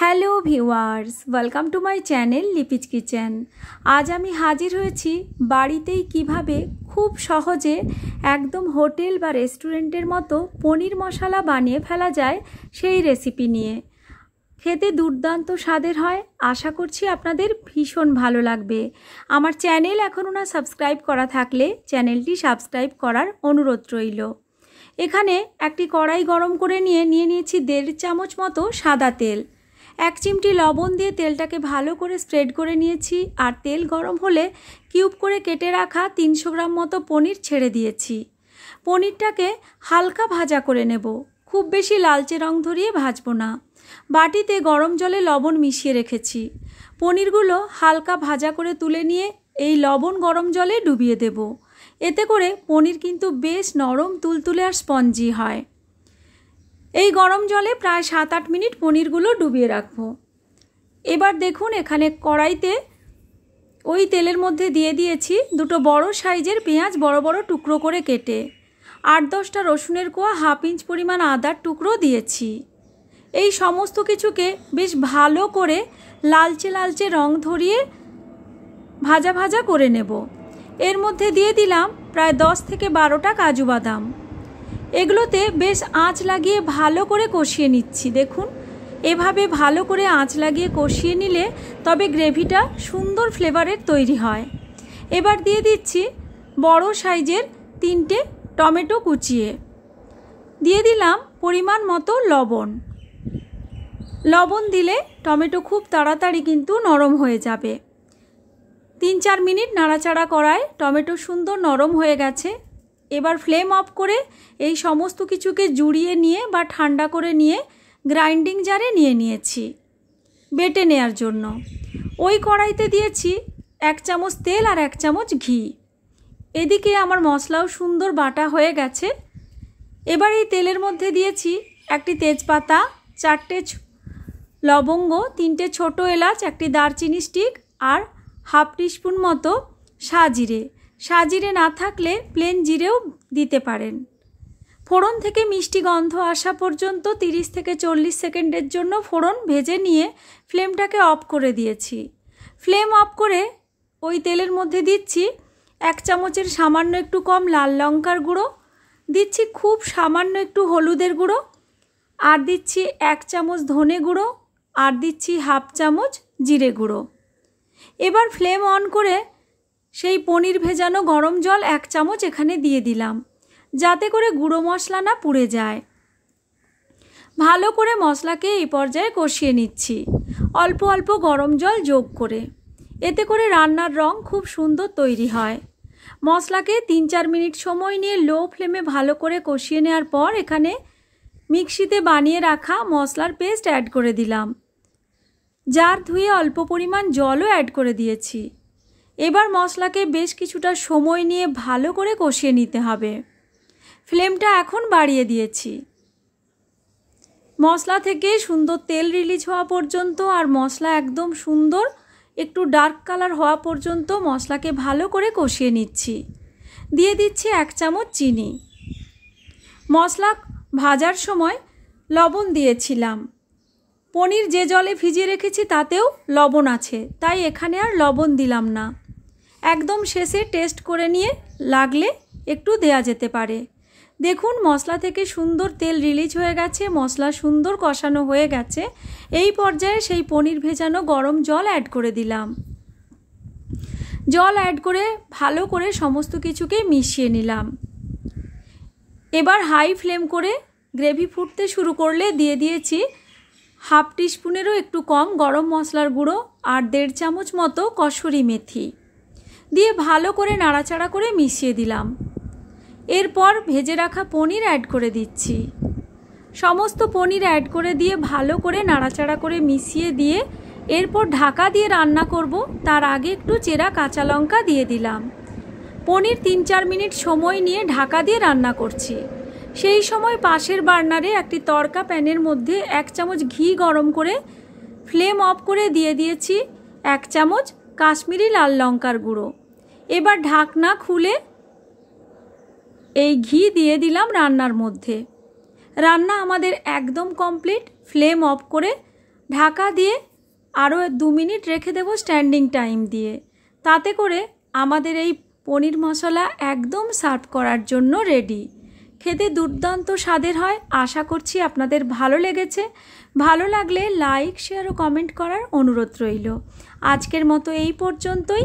hello viewers welcome to my channel Lipi's kitchen আজ আমি হাজির হয়েছি বাড়িতেই কিভাবে খুব সহজে একদম হোটেল বা রেস্টুরেন্টের মতো পনির মশলা বানিয়ে ফেলা যায় সেই রেসিপি নিয়ে খেতে দুর্দান্ত স্বাদের হয় আশা করছি আপনাদের ভীষণ ভালো লাগবে আমার চ্যানেল এখনও না সাবস্ক্রাইব করা থাকলে চ্যানেলটি সাবস্ক্রাইব করার অনুরোধ রইল এখানে একটি কড়াই গরম করে নিয়ে নিয়ে নিয়েছি দেড় চামচ মতো সাদা তেল এক চিমটি লবণ দিয়ে তেলটাকে ভালো করে স্প্রেড করে নিয়েছি আর তেল গরম হলে কিউব করে কেটে রাখা তিনশো গ্রাম মতো পনির ছেড়ে দিয়েছি পনিরটাকে হালকা ভাজা করে নেব খুব বেশি লালচে রং ধরিয়ে ভাজবো না বাটিতে গরম জলে লবণ মিশিয়ে রেখেছি পনিরগুলো হালকা ভাজা করে তুলে নিয়ে এই লবণ গরম জলে ডুবিয়ে দেব এতে করে পনির কিন্তু বেশ নরম তুলতুলে আর স্পঞ্জি হয় এই গরম জলে প্রায় সাত আট মিনিট পনিরগুলো ডুবিয়ে রাখব এবার দেখুন এখানে কড়াইতে ওই তেলের মধ্যে দিয়ে দিয়েছি দুটো বড় সাইজের পেঁয়াজ বড় বড় টুকরো করে কেটে আট দশটা রসুনের কোয়া হাফ ইঞ্চ পরিমাণ আদার টুকরো দিয়েছি এই সমস্ত কিছুকে বেশ ভালো করে লালচে লালচে রং ধরিয়ে ভাজা ভাজা করে নেব এর মধ্যে দিয়ে দিলাম প্রায় দশ থেকে বারোটা কাজু বাদাম এগুলোতে বেশ আঁচ লাগিয়ে ভালো করে কষিয়ে নিচ্ছি দেখুন এভাবে ভালো করে আঁচ লাগিয়ে কষিয়ে নিলে তবে গ্রেভিটা সুন্দর ফ্লেভারের তৈরি হয় এবার দিয়ে দিচ্ছি বড় সাইজের তিনটে টমেটো কুচিয়ে দিয়ে দিলাম পরিমাণ মতো লবণ লবণ দিলে টমেটো খুব তাড়াতাড়ি কিন্তু নরম হয়ে যাবে তিন চার মিনিট নাড়াচাড়া করায় টমেটো সুন্দর নরম হয়ে গেছে এবার ফ্লেম অফ করে এই সমস্ত কিছুকে জুড়িয়ে নিয়ে বা ঠান্ডা করে নিয়ে গ্রাইন্ডিং জারে নিয়ে নিয়েছি বেটে নেয়ার জন্য ওই কড়াইতে দিয়েছি এক চামচ তেল আর এক চামচ ঘি এদিকে আমার মশলাও সুন্দর বাটা হয়ে গেছে এবার এই তেলের মধ্যে দিয়েছি একটি তেজপাতা চারটে লবঙ্গ তিনটে ছোট এলাচ একটি দারচিনি স্টিক আর হাফ টিস্পুন মতো সাজিরে সাজিরে না থাকলে প্লেন জিরেও দিতে পারেন ফোড়ন থেকে মিষ্টি গন্ধ আসা পর্যন্ত 30 থেকে চল্লিশ সেকেন্ডের জন্য ফোড়ন ভেজে নিয়ে ফ্লেমটাকে অফ করে দিয়েছি ফ্লেম অফ করে ওই তেলের মধ্যে দিচ্ছি এক চামচের সামান্য একটু কম লাল লঙ্কার গুঁড়ো দিচ্ছি খুব সামান্য একটু হলুদের গুঁড়ো আর দিচ্ছি এক চামচ ধনে গুঁড়ো আর দিচ্ছি হাফ চামচ জিরে গুঁড়ো এবার ফ্লেম অন করে সেই পনির ভেজানো গরম জল এক চামচ এখানে দিয়ে দিলাম যাতে করে গুঁড়ো মশলা না পুড়ে যায় ভালো করে মশলাকে এই পর্যায়ে কষিয়ে নিচ্ছি অল্প অল্প গরম জল যোগ করে এতে করে রান্নার রং খুব সুন্দর তৈরি হয় মশলাকে তিন চার মিনিট সময় নিয়ে লো ফ্লেমে ভালো করে কষিয়ে নেওয়ার পর এখানে মিক্সিতে বানিয়ে রাখা মশলার পেস্ট অ্যাড করে দিলাম জার ধুয়ে অল্প পরিমাণ জলও অ্যাড করে দিয়েছি এবার মশলাকে বেশ কিছুটা সময় নিয়ে ভালো করে কষিয়ে নিতে হবে ফ্লেমটা এখন বাড়িয়ে দিয়েছি মশলা থেকে সুন্দর তেল রিলিজ হওয়া পর্যন্ত আর মশলা একদম সুন্দর একটু ডার্ক কালার হওয়া পর্যন্ত মশলাকে ভালো করে কষিয়ে নিচ্ছি দিয়ে দিচ্ছি এক চামচ চিনি মশলা ভাজার সময় লবণ দিয়েছিলাম পনির যে জলে ভিজিয়ে রেখেছি তাতেও লবণ আছে তাই এখানে আর লবণ দিলাম না একদম শেষে টেস্ট করে নিয়ে লাগলে একটু দেয়া যেতে পারে দেখুন মশলা থেকে সুন্দর তেল রিলিজ হয়ে গেছে মশলা সুন্দর কষানো হয়ে গেছে এই পর্যায়ে সেই পনির ভেজানো গরম জল অ্যাড করে দিলাম জল অ্যাড করে ভালো করে সমস্ত কিছুকে মিশিয়ে নিলাম এবার হাই ফ্লেম করে গ্রেভি ফুটতে শুরু করলে দিয়ে দিয়েছি হাফ টিস্পুনেরও একটু কম গরম মশলার গুঁড়ো আর দেড় চামচ মতো কসুরি মেথি দিয়ে ভালো করে নাড়াচাড়া করে মিশিয়ে দিলাম এরপর ভেজে রাখা পনির অ্যাড করে দিচ্ছি সমস্ত পনির অ্যাড করে দিয়ে ভালো করে নাড়াচাড়া করে মিশিয়ে দিয়ে এরপর ঢাকা দিয়ে রান্না করব তার আগে একটু চেরা কাঁচা লঙ্কা দিয়ে দিলাম পনির তিন চার মিনিট সময় নিয়ে ঢাকা দিয়ে রান্না করছি সেই সময় পাশের বার্নারে একটি তরকা প্যানের মধ্যে এক চামচ ঘি গরম করে ফ্লেম অফ করে দিয়ে দিয়েছি এক চামচ কাশ্মীরি লাল লঙ্কার গুঁড়ো এবার ঢাকনা খুলে এই ঘি দিয়ে দিলাম রান্নার মধ্যে রান্না আমাদের একদম কমপ্লিট ফ্লেম অফ করে ঢাকা দিয়ে আরও দু মিনিট রেখে দেব স্ট্যান্ডিং টাইম দিয়ে তাতে করে আমাদের এই পনির মশলা একদম সার্ভ করার জন্য রেডি খেতে দুর্দান্ত স্বাদের হয় আশা করছি আপনাদের ভালো লেগেছে ভালো লাগলে লাইক শেয়ার ও কমেন্ট করার অনুরোধ রইল আজকের মতো এই পর্যন্তই